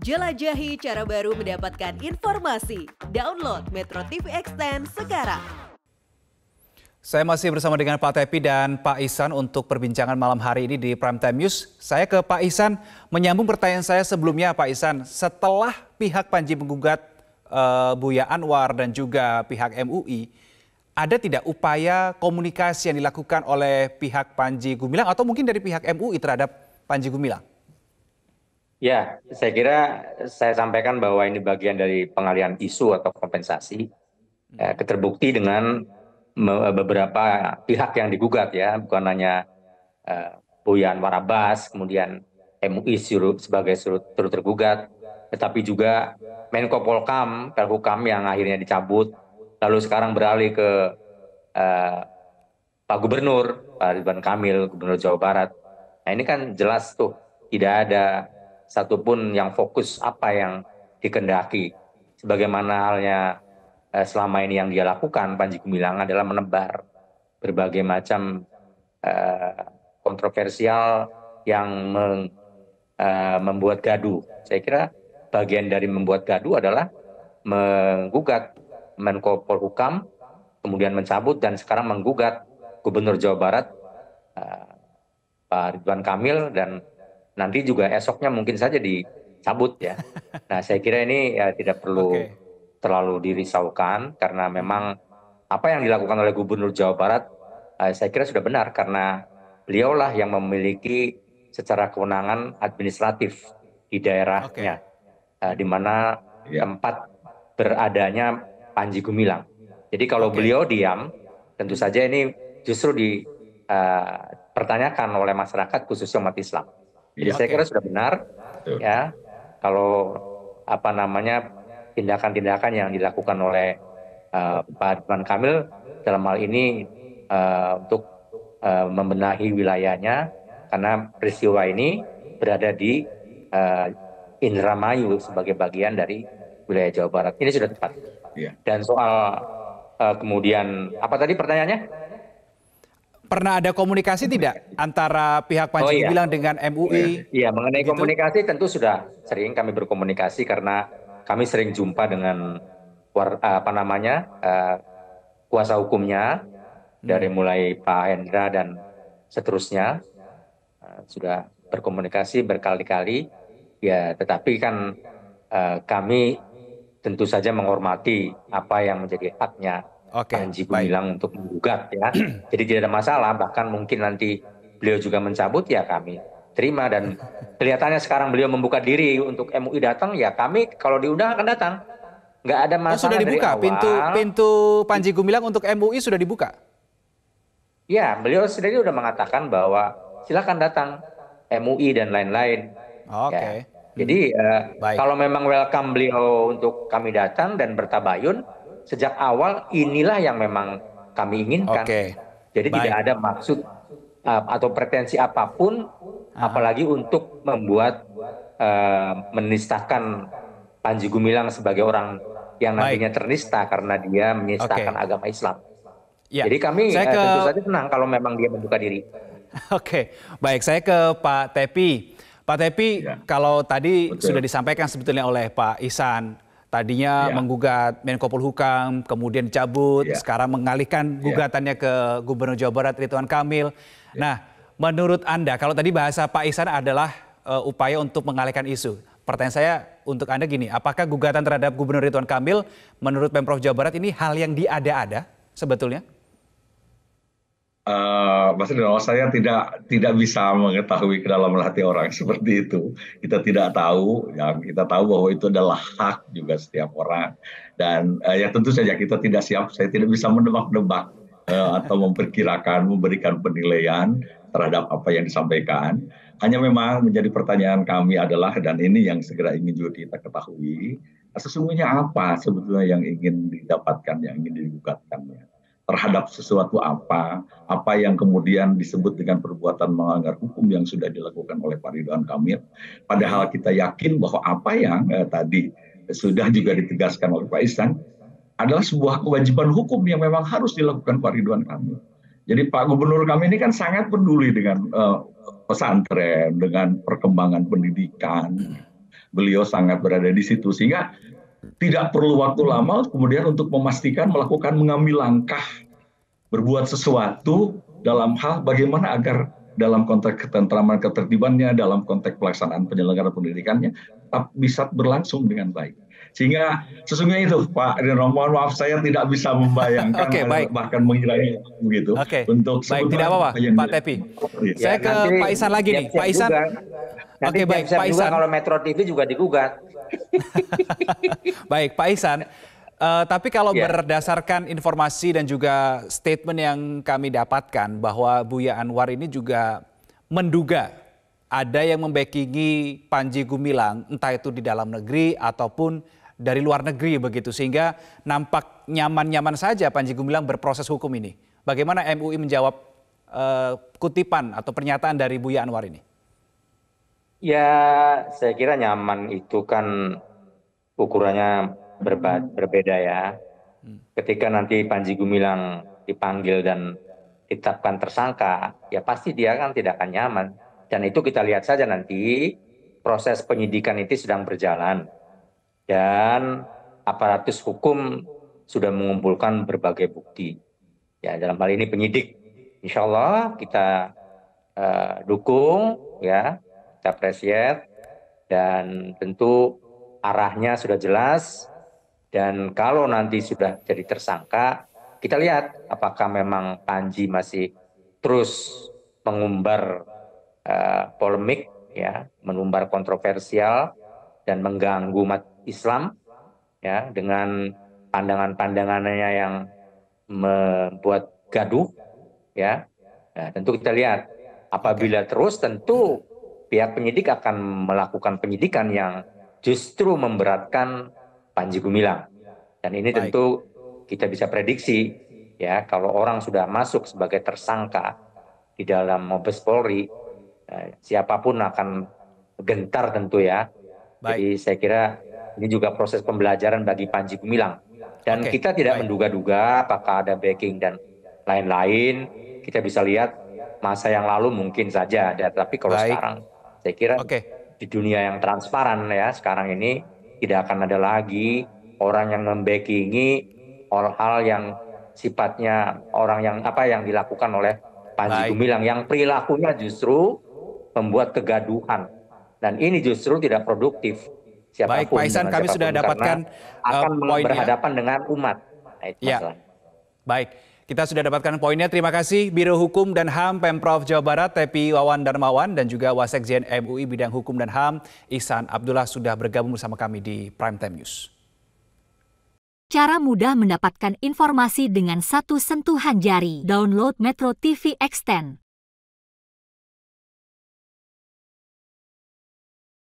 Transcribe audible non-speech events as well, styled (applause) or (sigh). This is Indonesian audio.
Jelajahi cara baru mendapatkan informasi. Download Metro TV Extend sekarang. Saya masih bersama dengan Pak Tepi dan Pak Isan untuk perbincangan malam hari ini di Prime Time News. Saya ke Pak Isan menyambung pertanyaan saya sebelumnya Pak Isan. Setelah pihak Panji menggugat uh, eh, Buya Anwar dan juga pihak MUI, ada tidak upaya komunikasi yang dilakukan oleh pihak Panji Gumilang atau mungkin dari pihak MUI terhadap Panji Gumilang? ya saya kira saya sampaikan bahwa ini bagian dari pengalian isu atau kompensasi ya, hmm. terbukti dengan beberapa pihak yang digugat ya bukan hanya eh, Boyan Warabas kemudian MUI sebagai turut tergugat tetapi juga Menko Polkam Perhukam yang akhirnya dicabut lalu sekarang beralih ke uh, Pak Gubernur Pak Ridwan Kamil Gubernur Jawa Barat nah ini kan jelas tuh tidak ada satupun yang fokus apa yang dikendaki. Sebagaimana halnya eh, selama ini yang dia lakukan, Panji Gumilang adalah menebar berbagai macam eh, kontroversial yang meng, eh, membuat gaduh. Saya kira bagian dari membuat gaduh adalah menggugat Menko Polhukam, kemudian mencabut dan sekarang menggugat Gubernur Jawa Barat eh, Pak Ridwan Kamil dan nanti juga esoknya mungkin saja dicabut ya. (laughs) Nah, saya kira ini ya tidak perlu okay. terlalu dirisaukan karena memang apa yang dilakukan oleh Gubernur Jawa Barat eh, saya kira sudah benar karena beliaulah yang memiliki secara kewenangan administratif di daerahnya. Okay. Eh, di mana yeah. tempat beradanya Panji Gumilang. Jadi kalau okay. beliau diam, tentu saja ini justru dipertanyakan eh, oleh masyarakat khususnya umat Islam. Jadi okay. saya kira sudah benar Betul. ya kalau apa namanya tindakan-tindakan yang dilakukan oleh uh, Pak Ridwan Kamil dalam hal ini uh, untuk uh, membenahi wilayahnya karena peristiwa ini berada di uh, Indramayu sebagai bagian dari wilayah Jawa Barat. Ini sudah tepat. Yeah. Dan soal uh, kemudian apa tadi pertanyaannya? Pernah ada komunikasi tidak antara pihak oh, Panji oh, iya. bilang dengan MUI? Iya, iya, mengenai gitu? komunikasi tentu sudah sering kami berkomunikasi karena kami sering jumpa dengan apa namanya eh, kuasa hukumnya hmm. dari mulai Pak Hendra dan seterusnya eh, sudah berkomunikasi berkali-kali ya tetapi kan eh, kami tentu saja menghormati apa yang menjadi haknya okay, Panji Gumilang untuk menggugat ya. Jadi tidak ada masalah, bahkan mungkin nanti beliau juga mencabut ya kami terima dan kelihatannya sekarang beliau membuka diri untuk MUI datang ya kami kalau diundang akan datang. Nggak ada masalah. Oh, sudah dibuka dari awal. pintu pintu Panji Gumilang untuk MUI sudah dibuka. Ya, beliau sendiri sudah mengatakan bahwa silakan datang MUI dan lain-lain. Oke. Okay. Ya. Jadi uh, kalau memang welcome beliau untuk kami datang dan bertabayun, sejak awal inilah yang memang kami inginkan. Okay. Jadi Baik. tidak ada maksud uh, atau pretensi apapun, Aha. apalagi untuk membuat uh, menistakan Panji Gumilang sebagai orang yang nantinya Baik. ternista karena dia menistakan okay. agama Islam. Ya. Jadi kami saya uh, ke... tentu saja senang kalau memang dia membuka diri. (laughs) Oke, baik saya ke Pak Tepi. Pak Tepi, ya. kalau tadi Betul. sudah disampaikan sebetulnya oleh Pak Isan, Tadinya ya. menggugat Menko Polhukam, kemudian cabut, ya. sekarang mengalihkan ya. gugatannya ya. ke Gubernur Jawa Barat Ridwan Kamil. Ya. Nah, menurut Anda kalau tadi bahasa Pak Ihsan adalah uh, upaya untuk mengalihkan isu. Pertanyaan saya untuk Anda gini, apakah gugatan terhadap Gubernur Ridwan Kamil menurut Pemprov Jawa Barat ini hal yang diada-ada sebetulnya? uh, maksudnya saya tidak tidak bisa mengetahui ke dalam hati orang (laughs) seperti itu. Kita tidak tahu, yang kita tahu bahwa itu adalah hak juga setiap orang. Dan uh, ya tentu saja kita tidak siap, saya tidak bisa menebak-nebak uh, atau memperkirakan, memberikan penilaian terhadap apa yang disampaikan. Hanya memang menjadi pertanyaan kami adalah dan ini yang segera ingin juga kita ketahui, sesungguhnya apa sebetulnya yang ingin didapatkan, yang ingin digugatkannya terhadap sesuatu apa, apa yang kemudian disebut dengan perbuatan melanggar hukum yang sudah dilakukan oleh Pak Ridwan Kamil. Padahal kita yakin bahwa apa yang eh, tadi sudah juga ditegaskan oleh Pak Isan adalah sebuah kewajiban hukum yang memang harus dilakukan Pak Ridwan Kamil. Jadi Pak Gubernur kami ini kan sangat peduli dengan eh, pesantren, dengan perkembangan pendidikan. Hmm. Beliau sangat berada di situ sehingga tidak perlu waktu lama kemudian untuk memastikan melakukan mengambil langkah berbuat sesuatu dalam hal bagaimana agar dalam konteks ketentraman ketertibannya, dalam konteks pelaksanaan penyelenggara pendidikannya, bisa berlangsung dengan baik. Sehingga sesungguhnya itu Pak Rino, mohon maaf saya tidak bisa membayangkan okay, baik. bahkan mengiranya begitu. Okay. Untuk baik tidak apa-apa Pak Tepi. Ya, saya ke nanti, Pak Isan lagi nih. Pak Isan. Oke okay, (laughs) baik Pak Isan. Kalau Metro TV juga digugat. baik Pak Isan. Uh, tapi kalau yeah. berdasarkan informasi dan juga statement yang kami dapatkan bahwa Buya Anwar ini juga menduga ada yang membackingi Panji Gumilang entah itu di dalam negeri ataupun dari luar negeri begitu sehingga nampak nyaman-nyaman saja Panji Gumilang berproses hukum ini. Bagaimana MUI menjawab uh, kutipan atau pernyataan dari Buya Anwar ini? Ya, saya kira nyaman itu kan ukurannya berba berbeda ya. Hmm. Ketika nanti Panji Gumilang dipanggil dan ditetapkan tersangka, ya pasti dia kan tidak akan nyaman. Dan itu kita lihat saja nanti proses penyidikan itu sedang berjalan dan aparatus hukum sudah mengumpulkan berbagai bukti. Ya, dalam hal ini penyidik. Insya Allah kita uh, dukung, ya, kita apresiat dan tentu arahnya sudah jelas. Dan kalau nanti sudah jadi tersangka, kita lihat apakah memang Panji masih terus mengumbar uh, polemik, ya, mengumbar kontroversial, dan mengganggu umat Islam ya dengan pandangan-pandangannya yang membuat gaduh ya. Nah, tentu kita lihat apabila terus tentu pihak penyidik akan melakukan penyidikan yang justru memberatkan Panji Gumilang. Dan ini tentu kita bisa prediksi ya kalau orang sudah masuk sebagai tersangka di dalam Mabes Polri eh, siapapun akan gentar tentu ya Baik. Jadi saya kira ini juga proses pembelajaran bagi Panji Gumilang. Dan okay. kita tidak menduga-duga apakah ada backing dan lain-lain. Kita bisa lihat masa yang lalu mungkin saja ada, tapi kalau Baik. sekarang saya kira okay. di dunia yang transparan ya sekarang ini tidak akan ada lagi orang yang membackingi hal-hal yang sifatnya orang yang apa yang dilakukan oleh Panji Gumilang yang perilakunya justru membuat kegaduhan dan ini justru tidak produktif siapapun. Baik, Pak Isan, kami sudah dapatkan eh, akan uh, berhadapan dengan umat. Nah, ya. Baik. Kita sudah dapatkan poinnya. Terima kasih Biro Hukum dan HAM Pemprov Jawa Barat, Tepi Wawan Darmawan, dan juga Wasekjen MUI Bidang Hukum dan HAM, Isan Abdullah sudah bergabung bersama kami di Prime Time News. Cara mudah mendapatkan informasi dengan satu sentuhan jari. Download Metro TV Extend.